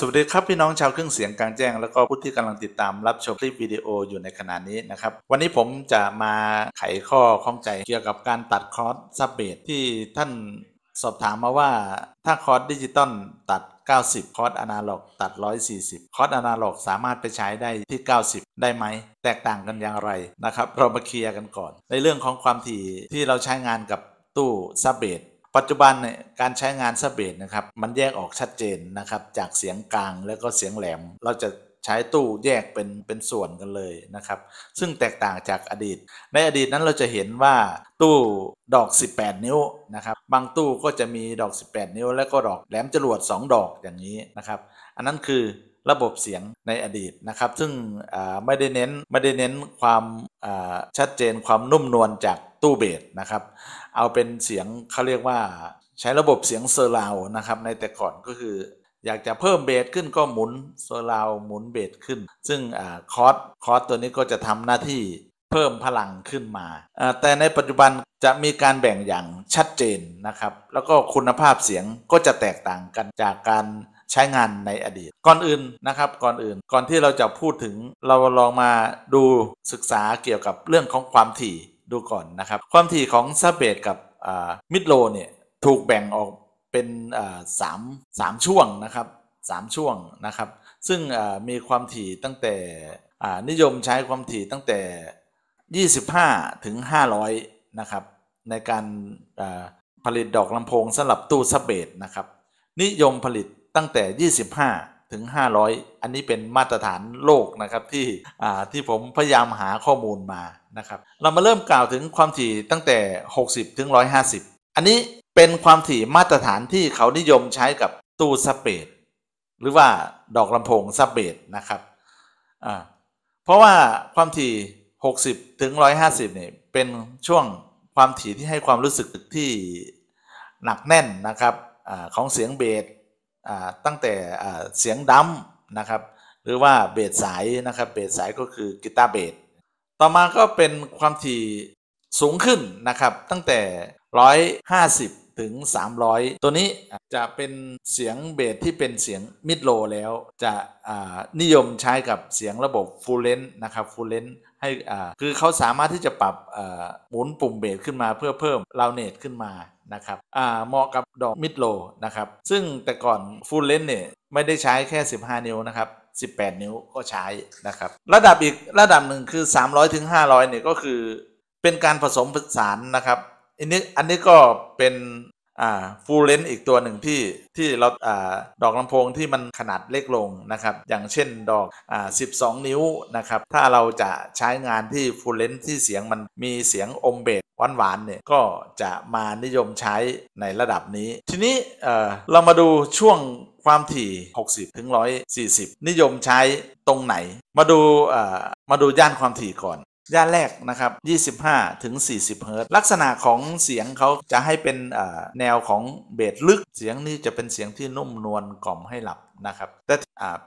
สวัสดีครับ พี่น้องชาวเครื่องเสียงกลางแจ้ง แล้วก็ผู้ที่กำลังติดตามรับชม คลิปวิดีโออยู่ในขณะนี้นะครับ วันนี้ผมจะมาไขข้อข้องใจเกี่ยวกับการตัดคอร์สซับเบสที่ท่านสอบถามมาว่าถ้าคอร์สดิจิตอลตัด 90 คอร์สอนาล็อกตัด 140 คอร์สอนาล็อกสามารถไปใช้ได้ที่ 90 ได้ไหมแตกต่างกันอย่างไรนะครับเรามาเคลียร์กันก่อน ในเรื่องของความถี่ที่เราใช้งานกับตู้ซับเบสปัจจุบันเนี่ยการใช้งานสบเบดนะครับ มันแยกออกชัดเจนนะครับจากเสียงกลางแล้วก็เสียงแหลมเราจะใช้ตู้แยกเป็นเป็นส่วนกันเลยนะครับ ซึ่งแตกต่างจากอดีต ในอดีตนั้นเราจะเห็นว่าตู้ดอก 18 นิ้ว นะครับ บางตู้ก็จะมีดอก 18 นิ้ว แล้วก็ดอกแหลมจรวด 2 ดอกอย่างนี้ นะครับอันนั้นคือระบบเสียงในอดีตนะครับซึ่งไม่ได้เน้นไม่ได้เน้นความชัดเจนความนุ่มนวลจากตู้เบสนะครับเอาเป็นเสียงเขาเรียกว่าใช้ระบบเสียงเซอร์ราวนะครับในแต่ก่อนก็คือ อยากจะเพิ่มเบสขึ้นก็หมุนเซอร์ราวหมุนเบสขึ้น ซึ่งคอร์สคอร์สตัวนี้ก็จะทำหน้าที่เพิ่มพลังขึ้นมาแต่ในปัจจุบันจะมีการแบ่งอย่างชัดเจนนะครับแล้วก็คุณภาพเสียงก็จะแตกต่างกันจากการใช้งานในอดีต ก่อนอื่นนะครับก่อนอื่นก่อนที่เราจะพูดถึงเราลองมาดูศึกษาเกี่ยวกับเรื่องของความถี่ดูก่อนนะครับ ความถี่ของซาเบตกับมิดโลเนี่ยถูกแบ่งออกเป็นสามสามช่วง นะครับสามช่วง นะครับ ซึ่งมีความถี่ ตั้งแต่นิยมใช้ความถี่ตั้งแต่ 25 ถึง500นะครับ ในการผลิตดอกลำโพงสำหรับตู้ซาเบตนะครับ นิยมผลิตตั้งแต่ 25ถึง 500 อันนี้เป็นมาตรฐานโลกนะครับที่ที่ผมพยายามหาข้อมูลมานะครับเรามาเริ่มกล่าวถึงความถี่ตั้งแต่ 60 ถึง 150 อันนี้เป็นความถี่มาตรฐานที่เขานิยมใช้กับตู้สเปดหรือว่าดอกลำโพงสเปดนะครับเพราะว่าความถี่ 60 ถึง 150เนี่ยเป็นช่วงความถี่ที่ให้ความรู้สึกที่หนักแน่นนะครับอของเสียงเบสตั้งแต่เสียงดัมนะครับหรือว่าเบสสายนะครับเบสสายก็คือกีตาร์เบสต่อมาก็เป็นความถี่สูงขึ้นนะครับตั้งแต่ 150ถึง300 ตัวนี้จะเป็นเสียงเบสที่เป็นเสียงมิดโลแล้ว จะนิยมใช้กับเสียงระบบฟูลเลนนะครับฟูลเลนให้คือเขาสามารถที่จะปรับหมุนปุ่มเบสขึ้นมาเพื่อเพิ่มลาวเนตขึ้นมานะครับเหมาะกับดอกมิดโลนะครับซึ่งแต่ก่อนฟูลเลนเนี่ยไม่ได้ใช้แค่ 15 นิ้วนะครับ18 นิ้วก็ใช้นะครับระดับอีกระดับหนึ่งคือ 300 ถึง 500เนี่ยก็คือเป็นการผสมผสานนะครับอันนี้อันนี้ก็เป็นอ่าฟูลเลนอีกตัวหนึ่งที่ที่เราอ่าดอกลำโพงที่มันขนาดเล็กลงนะครับอย่างเช่นดอกอ่า12 นิ้วนะครับถ้าเราจะใช้งานที่ฟูลเลนที่เสียงมันมีเสียงอมเบสหวานหวานเนี่ยก็จะมานิยมใช้ในระดับนี้ ทีนี้เเรามาดูช่วงความถี่ 60 ถึง 140 นิยมใช้ตรงไหน มาดูมาดูย่านความถี่ก่อน ย่านแรกนะครับ 25 ถึง 40 เฮิร์ตลักษณะของเสียงเขาจะให้เป็นแนวของเบสลึกเสียงนี้จะเป็นเสียงที่นุ่มนวลกล่อมให้หลับนะครับแต่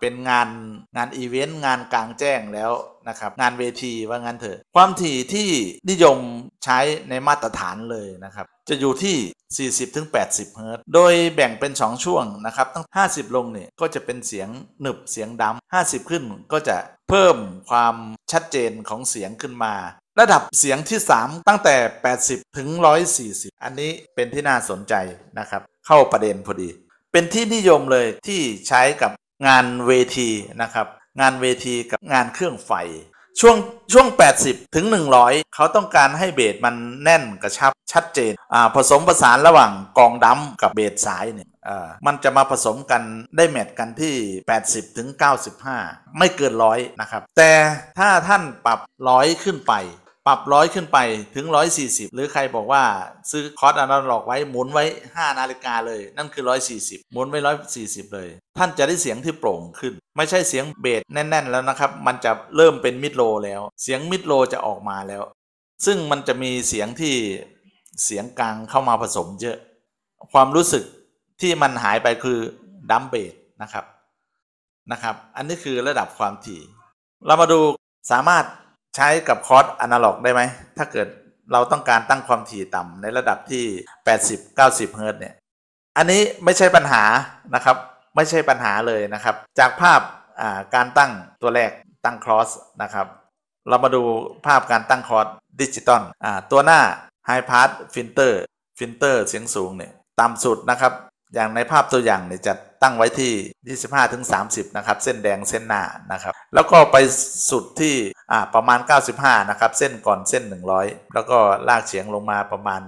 เป็นงานงาน อีเวนต์ งานกลางแจ้งแล้วนะครับงานเวทีว่างั้นเถอะ ความถี่ที่นิยมใช้ในมาตรฐานเลยนะครับจะอยู่ที่ 4 0แปเฮิร์ตโดยแบ่งเป็น 2 ช่วงนะครับตั้ง 50 ลงเนี่ยก็จะเป็นเสียงหนึบ เสียงดำ 50 ขึ้น ก็จะเพิ่มความชัดเจนของเสียงขึ้นมา ระดับเสียงที่ 3 ตั้งแต่ 80ถึง140 อันนี้เป็นที่น่าสนใจนะครับเข้าประเด็นพอดีเป็นที่นิยมเลยที่ใช้กับงานเวทีนะครับ งานเวทีกับงานเครื่องไฟ ช่วงช่วง 80ถึง100 เขาต้องการให้เบสมันแน่นกระชับชัดเจน ผสมประสานระหว่างกองดำกับเบสสายเนี่ยมันจะมาผสมกันได้แมทกันที่ 80ถึง95 ไม่เกินร้อยนะครับ แต่ถ้าท่านปรับร้อยขึ้นไปปรับร้อยขึ้นไปถึง 140 หรือใครบอกว่า ซื้อคอร์สอนาล็อกไว้หมุนไว้ 5 นาฬิกาเลยนั่นคือ 140 หมุน ไว้ 140 เลย ท่านจะได้เสียงที่โปร่งขึ้น ไม่ใช่เสียงเบสแน่น ๆ แล้วนะครับ มันจะเริ่มเป็น มิดโล แล้วเสียง มิดโล จะออกมาแล้ว ซึ่งมันจะมีเสียงที่เสียงกลางเข้ามาผสม เยอะความรู้สึกที่มันหายไปคือดัมเบสนะครับนะครับอันนี้คือระดับความถี่ เรามาดูสามารถใช้กับคอร์สอนาล็อก ได้ไหมถ้าเกิดเราต้องการตั้งความถี่ต่ำในระดับที่ 80 90 เฮิร์ตเนี่ยอันนี้ไม่ใช่ปัญหานะครับไม่ใช่ปัญหาเลยนะครับ จากภาพาการตั้งตัวแรกตั้งครอสนะครับเรามาดูภาพการตั้งคอร์สดิจิตอลตัวหน้าฮพาร์ตฟิลเตอร์ฟิลเตอร์เสียงสูงเนี่ยต่ำสุดนะครับอย่างในภาพตัวอย่างเนี่ยจะตั้งไว้ที่ 25-30 นะครับ เส้นแดงเส้นหน้านะครับ แล้วก็ไปสุดที่ประมาณ 95นะครับเส้นก่อนเส้น 100 แล้วก็ลากเฉียงลงมาประมาณ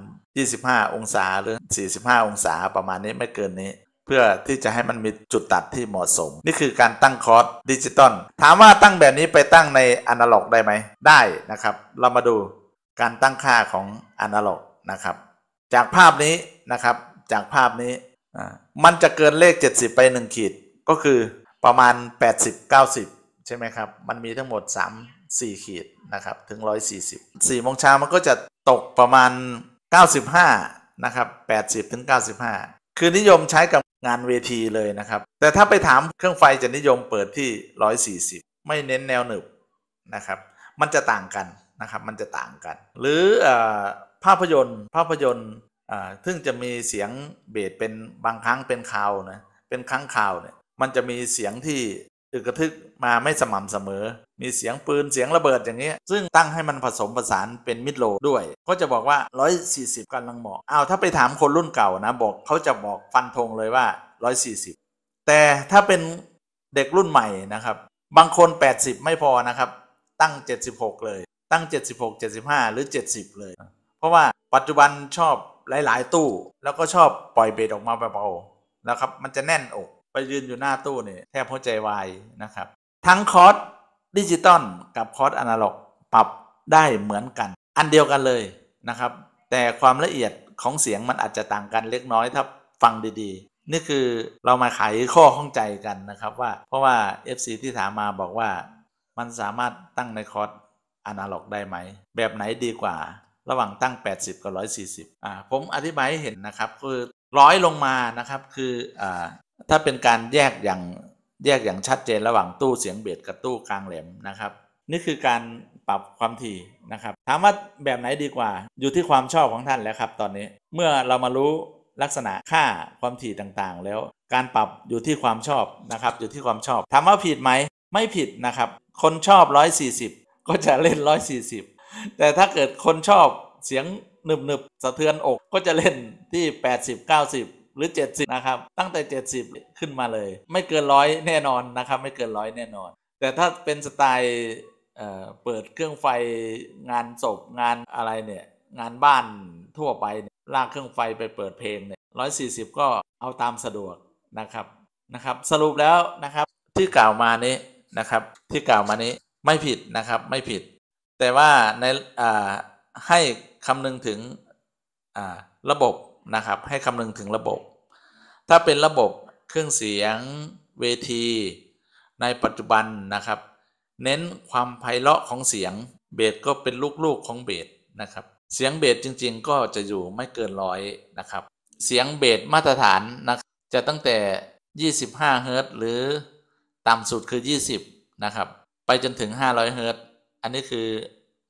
25 องศาหรือ 45 องศาประมาณนี้ไม่เกินนี้ เพื่อที่จะให้มันมีจุดตัดที่เหมาะสม นี่คือการตั้งคอร์สดิจิตอลถามว่าตั้งแบบนี้ไปตั้งในอนาล็อกได้ไหมได้นะครับเรามาดูการตั้งค่าของอนาล็อกนะครับ จากภาพนี้นะครับจากภาพนี้มันจะเกินเลข 70 ไป 1 ขีด ก็คือประมาณ 80-90ใช่ไหมครับมันมีทั้งหมด 3 4ขีด นะครับ ถึง 140 4โมงเช้ามันก็จะตกประมาณ 95นะครับ80ถึง95 คือนิยมใช้กับงานเวทีเลยนะครับ แต่ถ้าไปถามเครื่องไฟจะนิยมเปิดที่ 140 ไม่เน้นแนวหนึบ นะครับ มันจะต่างกัน นะครับมันจะต่างกัน หรืออภาพยนตร์ภาพยนตร์ซึ่งจะมีเสียงเบสเป็นบางครั้งเป็นคาวนะเป็นครั้งคาวเนี่ยมันจะมีเสียงที่ตึกกระทึกมาไม่สม่ำเสมอ มีเสียงปืนเสียง ระเบิดอย่างนี้ ซึ่งตั้งให้มันผสม ผสานเป็นมิดโลด้วย ก็จะ บอกว่า 140 กันลังเหมาะอ้าถ้าไปถามคนรุ่นเก่า นะ บอกเขาจะบอกฟันธงเลยว่า 140 แต่ถ้าเป็นเด็กรุ่นใหม่ นะ ครับ บางคน 80 ไม่พอ นะ ครับ ตั้ง 76 เลย ตั้ง 76 75 หรือ 70 เลย เพราะว่าปัจจุบันชอบหลายๆ ตู้ แล้วก็ชอบปล่อยเบรออกมาเบาๆนะครับมันจะแน่นอกไป ยืน อยู่หน้าตู้เนี่ยแทบหัวใจวายนะครับ ทั้ง คอร์สดิจิตอลกับ คอร์สอนาล็อก ปรับได้เหมือนกัน อันเดียวกันเลยนะครับ แต่ความละเอียดของเสียงมันอาจจะต่างกันเล็ก น้อยถ้าฟังดี ๆ นี่คือเรามาไขข้อข้องใจกันนะครับ ว่าเพราะว่า FC ที่ถามมาบอกว่ามันสามารถตั้งในคอร์สอนาล็อกได้ไหมแบบไหนดีกว่า ระหว่างตั้ง80กับ140อ่าผมอธิบายให้เห็นนะครับคือร้อยลงมานะครับคืออ่าถ้าเป็นการแยกอย่างแยกอย่างชัดเจนระหว่างตู้เสียงเบียดกับตู้กลางแหลมนะครับ นี่คือการปรับความถี่นะครับ ถามว่าแบบไหนดีกว่า อยู่ที่ความชอบของท่านแล้วครับตอนนี้เมื่อเรามารู้ลักษณะค่าความถี่ต่างๆแล้วการปรับอยู่ที่ความชอบนะครับ อยู่ที่ความชอบ ถามว่าผิดไหมไม่ผิดนะครับคนชอบ 140 ก็จะเล่น 140 แต่ถ้าเกิดคนชอบเสียงหนึบๆสะเทือนอกก็จะเล่นที่ 80 90หรือ70นะครับตั้งแต่ 70 ขึ้นมาเลย ไม่เกินร้อยแน่นอนนะ ครับไม่เกินร้อยแน่นอน แต่ถ้าเป็นสไตล์เปิดเครื่องไฟงานศพงานอะไรเนี่ยงานบ้านทั่วไปลากเครื่องไฟไปเปิดเพลงเนี่ยร้อยสี่สิบก็เอาตามสะดวกนะครับนะครับสรุปแล้วนะครับที่กล่าวมานี้นะครับที่กล่าวมานี้ไม่ผิดนะครับไม่ผิด แต่ว่าในให้คำนึงถึงระบบนะครับให้คำนึงถึงระบบ ถ้าเป็นระบบเครื่องเสียงเวทีในปัจจุบันนะครับ เน้นความไพเราะของเสียงเบสก็เป็นลูกๆของเบสนะครับเสียงเบสจริงๆก็จะอยู่ไม่เกินร้อยนะครับ เสียงเบสมาตรฐานนะจะตั้งแต่25เฮิรตซ์หรือต่ำสุดคือ 20นะครับไปจนถึง500เฮิรตซ์อันนี้คือ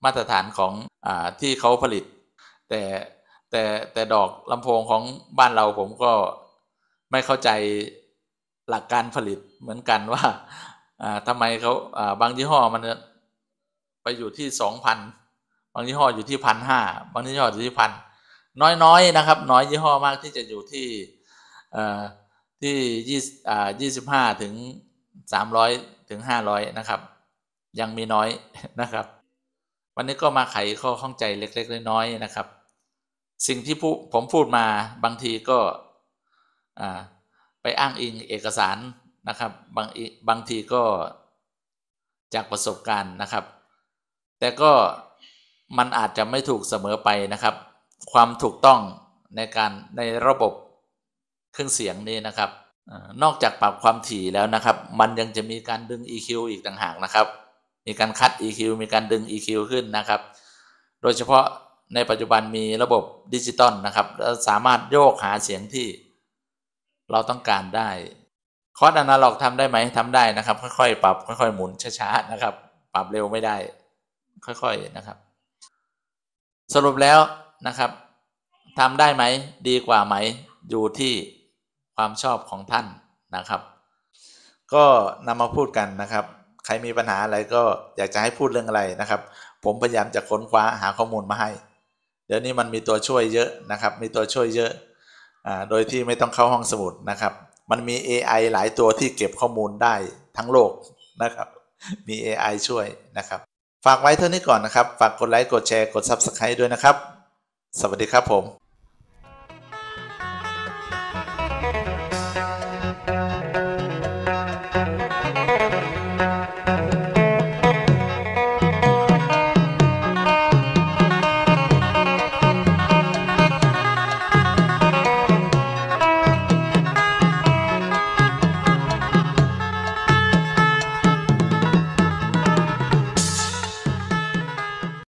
มาตรฐานของอที่เขาผลิต แต่แต่แต่ดอกลำโพงของบ้านเราผมก็ไม่เข้าใจหลักการผลิตเหมือนกันว่าทำไมเขาบางยี่ห้อมันไปอยู่ที่สองพันบางยี่ห้ออยู่ที่พันห้าบางยี่ห้ออยู่ที่พันน้อยๆนะครับ น้อยยี่ห้อ มากที่จะอยู่ที่ที่ยี่ยี่สิบห้าถึงสามร้อยถึงห้าร้อยนะครับ ยังมีน้อยนะครับ วันนี้ก็มาไขข้อข้องใจเล็กๆ น้อยๆนะครับสิ่งที่ผมพูดมาบางทีก็ไปอ้างอิงเอกสารนะครับบางบางทีก็จากประสบการณ์นะครับ แต่ก็มันอาจจะไม่ถูกเสมอไปนะครับ ความถูกต้องในการในระบบเครื่องเสียงนี้นะครับ นอกจากปรับความถี่แล้วนะครับ มันยังจะมีการดึง EQ อีกต่างหากนะครับมีการคัด EQ มีการดึง EQ ขึ้นนะครับ โดยเฉพาะในปัจจุบันมีระบบดิจิตอลนะครับ สามารถโยกหาเสียงที่เราต้องการได้ คอร์ดอนาล็อกทำได้ไหมทำได้นะครับค่อยๆปรับค่อยๆ หมุนช้าๆนะครับ ปรับเร็วไม่ได้ ค่อยๆนะครับ สรุปแล้วนะครับทำได้ไหมดีกว่าไหมอยู่ที่ความชอบของท่านนะครับ ก็นำมาพูดกันนะครับ ใครมีปัญหาอะไรก็อยากจะให้พูดเรื่องอะไรนะครับ ผมพยายามจะค้นคว้าหาข้อมูลมาให้เดี๋ยวนี้มันมีตัวช่วยเยอะนะครับ มีตัวช่วยเยอะอ่าโดยที่ไม่ต้องเข้าห้องสมุดนะครับ มันมี AI หลายตัวที่เก็บข้อมูลได้ทั้งโลกนะครับ มี AI ช่วยนะครับ ฝากไว้เท่านี้ก่อนนะครับ ฝากกดไลค์ กดแชร์ กด Subscribe ด้วยนะครับ สวัสดีครับผม